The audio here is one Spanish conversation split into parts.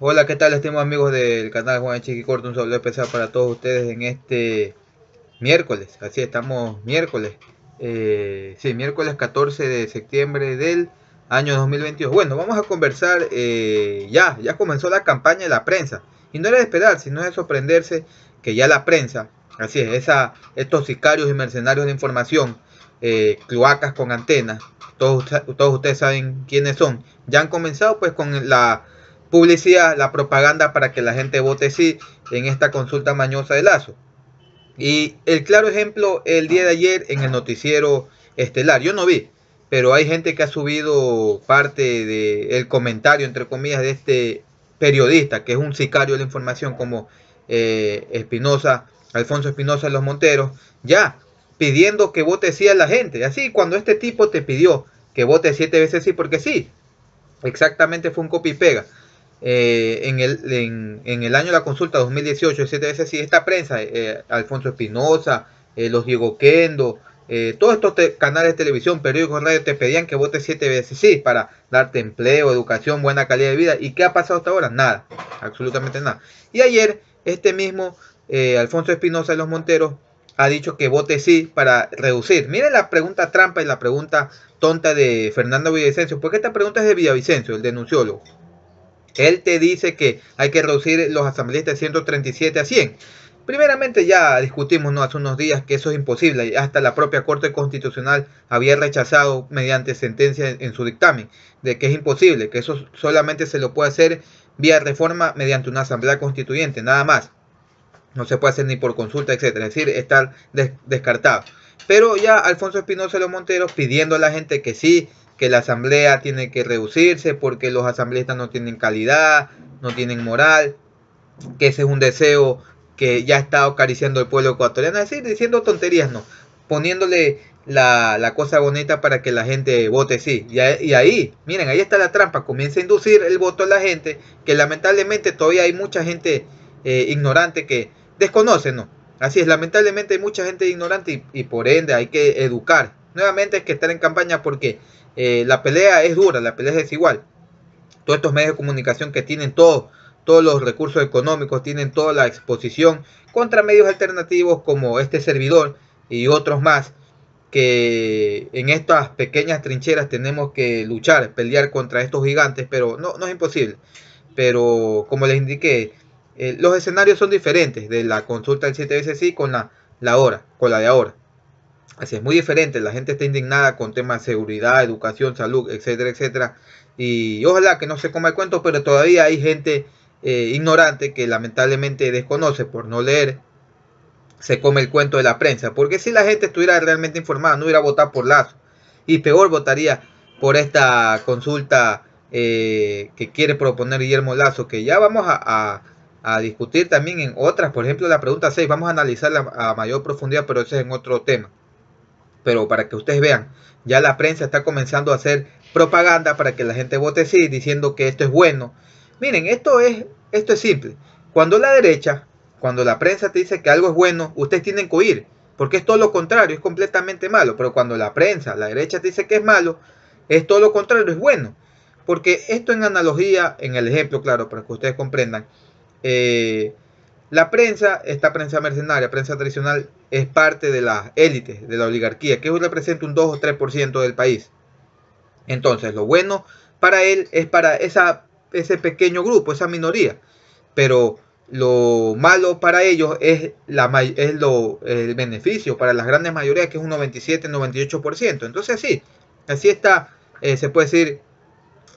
Hola, ¿qué tal estimados amigos del canal Juan Chiqui Corto? Un saludo especial para todos ustedes en este miércoles. Así estamos miércoles. Eh, sí, miércoles 14 de septiembre del año 2022. Bueno, vamos a conversar. Eh, ya, ya comenzó la campaña de la prensa. Y no era de esperar, sino de sorprenderse que ya la prensa, así es, esa, estos sicarios y mercenarios de información, eh, cloacas con antenas, todos ustedes saben quiénes son, ya han comenzado pues con la publicidad, la propaganda para que la gente vote sí en esta consulta mañosa de Lazo. Y el claro ejemplo el día de ayer en el noticiero estelar, yo no vi, pero hay gente que ha subido parte del comentario, entre comillas, de este periodista, que es un sicario de la información como eh, Espinosa, Alfonso Espinosa de los Monteros, ya pidiendo que vote sí a la gente. Así, cuando este tipo te pidió que vote siete veces sí, porque sí, exactamente fue un copy y pega. Eh, en, el, en, el año de la consulta 2018, siete veces sí, esta prensa, eh, Alfonso Espinosa, eh, los Diego Quendo, todos estos canales de televisión, periódicos, radio, te pedían que votes siete veces, sí, para darte empleo, educación, buena calidad de vida. ¿Y qué ha pasado hasta ahora? Nada, absolutamente nada. Y ayer, este mismo Alfonso Espinosa de los Monteros ha dicho que vote sí para reducir. Miren la pregunta trampa y la pregunta tonta de Fernando Villavicencio, porque esta pregunta es de Villavicencio, el denunciólogo. Él te dice que hay que reducir los asambleístas de 137 a 100. Primeramente ya discutimos ¿no? hace unos días que eso es imposible, hasta la propia Corte Constitucional había rechazado mediante sentencia en su dictamen, de que es imposible, que eso solamente se lo puede hacer vía reforma mediante una asamblea constituyente, nada más. No se puede hacer ni por consulta, etcétera, es decir, estar descartado. Pero ya Alfonso Espinosa de los Monteros pidiendo a la gente que sí que la asamblea tiene que reducirse porque los asambleístas no tienen calidad, no tienen moral, que ese es un deseo que ya está acariciando el pueblo ecuatoriano, es decir, diciendo tonterías, no, poniéndole la, cosa bonita para que la gente vote sí. Y, y, ahí, miren, ahí está la trampa, comienza a inducir el voto a la gente, que lamentablemente todavía hay mucha gente eh, ignorante que desconoce, ¿no? Así es, lamentablemente hay mucha gente ignorante y, y por ende hay que educar. Nuevamente es que estar en campaña porque eh, la pelea es dura, la pelea es desigual. Todos estos medios de comunicación que tienen todos los recursos económicos, tienen toda la exposición contra medios alternativos como este servidor y otros más que en estas pequeñas trincheras tenemos que luchar, pelear contra estos gigantes, pero no, es imposible. Pero como les indiqué, eh, los escenarios son diferentes de la consulta del 7 veces con la, la con la de ahora. Así es, muy diferente. La gente está indignada con temas de seguridad, educación, salud, etcétera, etcétera. Y ojalá que no se coma el cuento, pero todavía hay gente eh, ignorante que lamentablemente desconoce por no leer. Se come el cuento de la prensa. Porque si la gente estuviera realmente informada, no hubiera votado por Lazo. Y peor votaría por esta consulta eh, que quiere proponer Guillermo Lazo, que ya vamos a, a discutir también en otras, por ejemplo la pregunta 6, vamos a analizarla a mayor profundidad, pero ese es en otro tema pero para que ustedes vean, ya la prensa está comenzando a hacer propaganda para que la gente vote sí, diciendo que esto es bueno. Miren, esto es, esto es simple. Cuando la derecha, cuando la prensa te dice que algo es bueno, ustedes tienen que huir. porque es todo lo contrario, es completamente malo. Pero cuando la prensa, la derecha te dice que es malo, es todo lo contrario, es bueno. Porque esto en analogía, en el ejemplo, claro, para que ustedes comprendan, eh, la prensa, esta prensa mercenaria, prensa tradicional, es parte de la élite, de la oligarquía, que representa un 2 o 3% del país. Entonces, lo bueno para él es para esa, ese pequeño grupo, esa minoría. Pero lo malo para ellos es, la, es lo, el beneficio para las grandes mayorías, que es un 97-98%. Entonces, sí, así está, eh, se puede decir,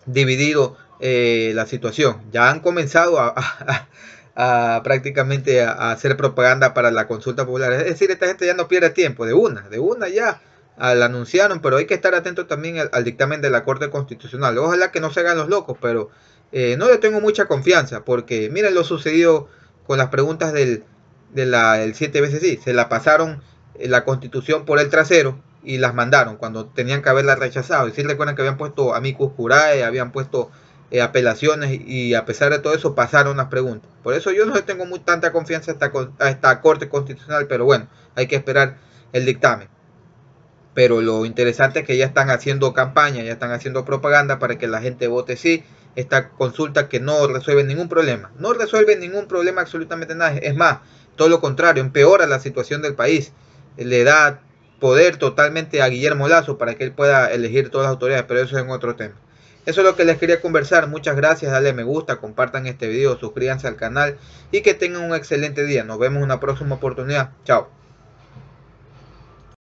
dividido eh, la situación. Ya han comenzado a, a, prácticamente a, hacer propaganda para la consulta popular. Es decir, esta gente ya no pierde tiempo, de una, de una ya la anunciaron, pero hay que estar atento también al, dictamen de la Corte Constitucional. Ojalá que no se hagan los locos, pero eh, no le tengo mucha confianza, porque miren lo sucedido con las preguntas del, de la, 7 veces sí, se la pasaron eh, la constitución por el trasero y las mandaron cuando tenían que haberla rechazado. Y si recuerdan que habían puesto a Mikus curae, habían puesto eh, apelaciones y a pesar de todo eso pasaron las preguntas. Por eso yo no tengo muy tanta confianza a esta, esta Corte Constitucional, pero bueno, hay que esperar el dictamen. Pero lo interesante es que ya están haciendo campaña, ya están haciendo propaganda para que la gente vote sí. Esta consulta que no resuelve ningún problema. No resuelve ningún problema absolutamente nada. Es más, todo lo contrario, empeora la situación del país. Le da poder totalmente a Guillermo Lazo para que él pueda elegir todas las autoridades, pero eso es en otro tema. Eso es lo que les quería conversar. Muchas gracias, dale me gusta, compartan este video, suscríbanse al canal y que tengan un excelente día. Nos vemos en una próxima oportunidad. Chao.